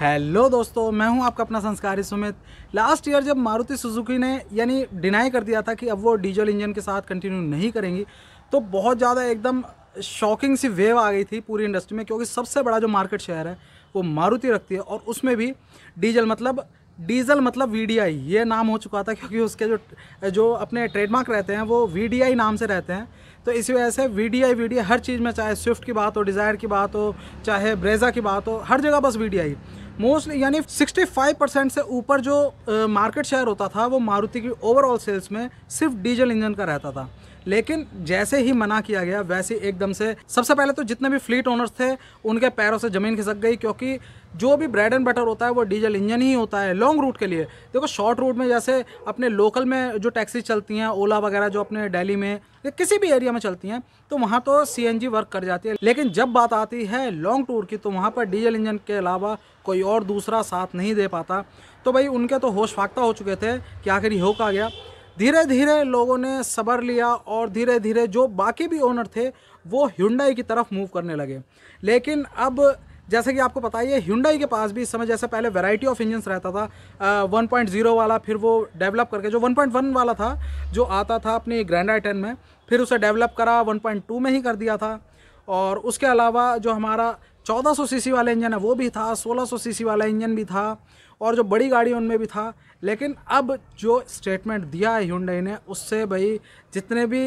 hello दोस्तों मैं हूं आपका अपना संस्कारी सुमित लास्ट ईयर जब मारुति सुजुकी ने यानी डिनाई कर दिया था कि अब वो डीजल इंजन के साथ कंटिन्यू नहीं करेंगी तो बहुत ज़्यादा एकदम शॉकिंग सी वेव आ गई थी पूरी इंडस्ट्री में क्योंकि सबसे बड़ा जो मार्केट शेयर है वो मारुति रखती है और उसमें भी डीजल मतलब डीजल मतलब वी ये नाम हो चुका था क्योंकि उसके जो जो अपने ट्रेडमार्क रहते हैं वो वी नाम से रहते हैं तो इसी वजह से वी डी हर चीज़ में चाहे स्विफ्ट की बात हो डिज़ायर की बात हो चाहे ब्रेज़ा की बात हो हर जगह बस वी मोस्टली यानी 65 परसेंट से ऊपर जो मार्केट शेयर होता था वो मारुति की ओवरऑल सेल्स में सिर्फ डीजल इंजन का रहता था लेकिन जैसे ही मना किया गया वैसे एकदम से सबसे पहले तो जितने भी फ्लीट ओनर्स थे उनके पैरों से ज़मीन खिसक गई क्योंकि जो भी ब्रेड एंड बटर होता है वो डीजल इंजन ही होता है लॉन्ग रूट के लिए देखो शॉर्ट रूट में जैसे अपने लोकल में जो टैक्सी चलती हैं ओला वगैरह जो अपने डेली में या किसी भी एरिया में चलती हैं तो वहाँ तो सी वर्क कर जाती है लेकिन जब बात आती है लॉन्ग टूर की तो वहाँ पर डीजल इंजन के अलावा कोई और दूसरा साथ नहीं दे पाता तो भाई उनके तो होश फाख्ता हो चुके थे कि आखिर ये हो का गया धीरे धीरे लोगों ने सबर लिया और धीरे धीरे जो बाकी भी ओनर थे वो ह्यूंडाई की तरफ मूव करने लगे लेकिन अब जैसे कि आपको पता ही है ह्यूंडाई के पास भी इस समय जैसे पहले वैरायटी ऑफ इंजन्स रहता था वन पॉइंट जीरो वाला फिर वो डेवलप करके जो वन पॉइंट वन वाला था जो आता था अपनी ग्रैंड आई टेन में फिर उसे डेवलप करा वन पॉइंट टू में ही कर दिया था और उसके अलावा जो हमारा 1400 सीसी वाला इंजन है वो भी था 1600 सीसी वाला इंजन भी था और जो बड़ी गाड़ी उनमें भी था लेकिन अब जो स्टेटमेंट दिया है ह्यूंडई ने उससे भाई जितने भी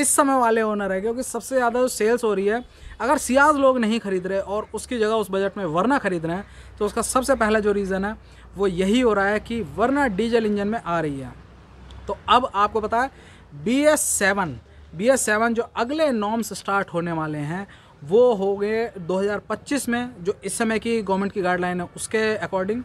इस समय वाले ओनर है क्योंकि सबसे ज़्यादा जो सेल्स हो रही है अगर सियाज लोग नहीं खरीद रहे और उसकी जगह उस बजट में वरना खरीद रहे हैं तो उसका सबसे पहला जो रीज़न है वो यही हो रहा है कि वरना डीजल इंजन में आ रही है तो अब आपको पता है B S seven B S seven जो अगले नॉर्म्स स्टार्ट होने वाले हैं वो हो गए 2025 में जो इस समय की गवर्नमेंट की गाइडलाइन है उसके अकॉर्डिंग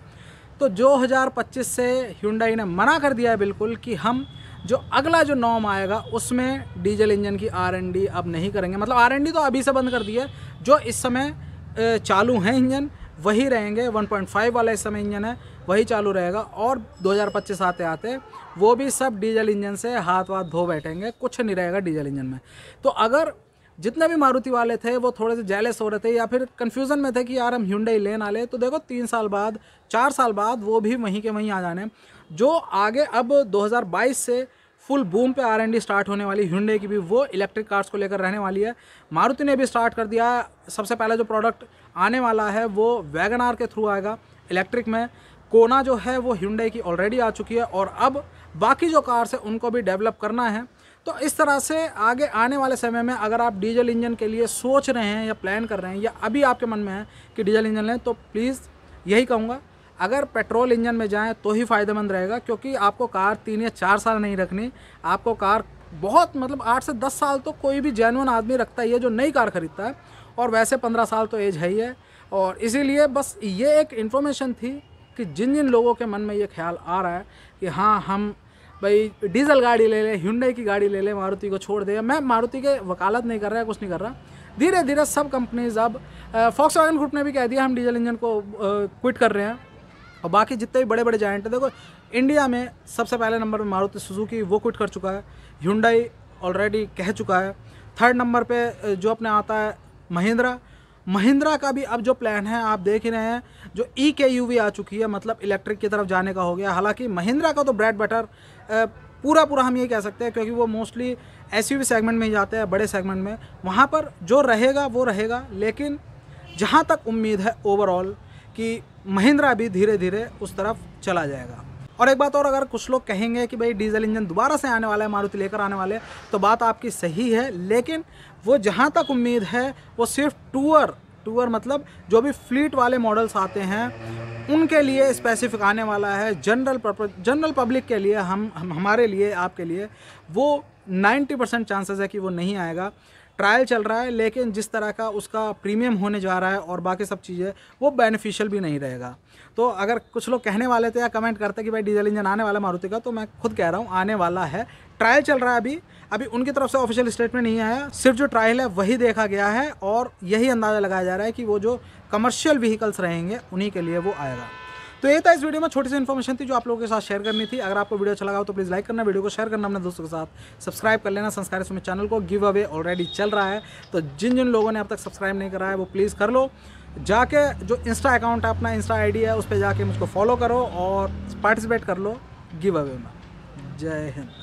तो जो 2025 से ह्यूंडाई ने मना कर दिया है बिल्कुल कि हम जो अगला जो नॉम आएगा उसमें डीजल इंजन की आर अब नहीं करेंगे मतलब आर तो अभी से बंद कर दी है जो इस समय चालू हैं इंजन वही रहेंगे 1.5 वाला इस समय इंजन है वही चालू रहेगा और 2025 आते आते वो भी सब डीजल इंजन से हाथ वाथ धो बैठेंगे कुछ नहीं रहेगा डीजल इंजन में तो अगर जितने भी मारुति वाले थे वो थोड़े से जेलेस हो रहे थे या फिर कन्फ्यूज़न में थे कि यार हम ह्यूडई ले ना ले तो देखो तीन साल बाद चार साल बाद वो भी वहीं के वहीं आ जाने जो आगे अब 2022 से फुल बूम पे आर स्टार्ट होने वाली ह्यूडई की भी वो इलेक्ट्रिक कार्स को लेकर रहने वाली है मारुति ने भी स्टार्ट कर दिया सबसे पहला जो प्रोडक्ट आने वाला है वो वैगन आर के थ्रू आएगा इलेक्ट्रिक में कोना जो है वो ह्यूडई की ऑलरेडी आ चुकी है और अब बाकी जो कार्स हैं उनको भी डेवलप करना है तो इस तरह से आगे आने वाले समय में अगर आप डीजल इंजन के लिए सोच रहे हैं या प्लान कर रहे हैं या अभी आपके मन में है कि डीजल इंजन लें तो प्लीज़ यही कहूँगा अगर पेट्रोल इंजन में जाएँ तो ही फ़ायदेमंद रहेगा क्योंकि आपको कार तीन या चार साल नहीं रखनी आपको कार बहुत मतलब आठ से दस साल तो कोई भी जैनवन आदमी रखता ही है जो नई कार ख़रीदता है और वैसे पंद्रह साल तो एज है ही है और इसीलिए बस ये एक इन्फॉर्मेशन थी कि जिन जिन लोगों के मन में ये ख्याल आ रहा है कि हाँ हम भाई डीजल गाड़ी ले ले हिंडई की गाड़ी ले ले मारुति को छोड़ दे मैं मारुति के वकालत नहीं कर रहा है कुछ नहीं कर रहा धीरे धीरे सब कंपनीज अब फॉक्स वैगन ग्रुप ने भी कह दिया हम डीजल इंजन को क्विट कर रहे हैं और बाकी जितने भी बड़े बड़े जाइंट हैं देखो इंडिया में सबसे पहले नंबर पर मारुति सुजुकी वो क्विट कर चुका है ह्यूंडई ऑलरेडी कह चुका है थर्ड नंबर पर जो अपने आता है महिंद्रा महिंद्रा का भी अब जो प्लान है आप देख रहे हैं जो ई के यू वी आ चुकी है मतलब इलेक्ट्रिक की तरफ जाने का हो गया हालांकि महिंद्रा का तो ब्रेड बटर पूरा पूरा हम ये कह सकते हैं क्योंकि वो मोस्टली एस सेगमेंट में ही जाते हैं बड़े सेगमेंट में वहाँ पर जो रहेगा वो रहेगा लेकिन जहाँ तक उम्मीद है ओवरऑल कि महिंद्रा भी धीरे धीरे उस तरफ चला जाएगा और एक बात और अगर कुछ लोग कहेंगे कि भाई डीजल इंजन दोबारा से आने वाला है मारुति लेकर आने वाले तो बात आपकी सही है लेकिन वो जहाँ तक उम्मीद है वो सिर्फ टूअर टूअर मतलब जो भी फ्लीट वाले मॉडल्स आते हैं उनके लिए स्पेसिफिक आने वाला है जनरल जनरल पब्लिक के लिए हम, हम हमारे लिए आपके लिए वो 90 परसेंट चांसेस है कि वो नहीं आएगा ट्रायल चल रहा है लेकिन जिस तरह का उसका प्रीमियम होने जा रहा है और बाकी सब चीज़ें वो बेनिफिशियल भी नहीं रहेगा तो अगर कुछ लोग कहने वाले थे या कमेंट करते कि भाई डीजल इंजन आने वाला मारुति का तो मैं खुद कह रहा हूँ आने वाला है ट्रायल चल रहा है अभी अभी उनकी तरफ से ऑफिशियल स्टेटमेंट नहीं आया सिर्फ जो ट्रायल है वही देखा गया है और यही अंदाज़ा लगाया जा रहा है कि वो जो कमर्शियल व्हीकल्स रहेंगे उन्हीं के लिए वो आएगा तो ये था इस वीडियो में छोटी सी इन्फॉर्मेशन थी जो आप लोगों के साथ शेयर करनी थी अगर आपको वीडियो अच्छा लगा हो तो प्लीज़ लाइक करना वीडियो को शेयर करना अपने दोस्तों के साथ सब्सक्राइब कर लेना संस्कार में चैनल को गिव अवे ऑलरेडी चल रहा है तो जिन जिन लोगों ने अब तक सब्सक्राइब नहीं करा है वो प्लीज़ कर लो जाके जो इंस्टा अकाउंट है अपना इंस्टा आई है उस पर जाके मुझको फॉलो करो और पार्टिसिपेट कर लो गिव अवे में जय हिंद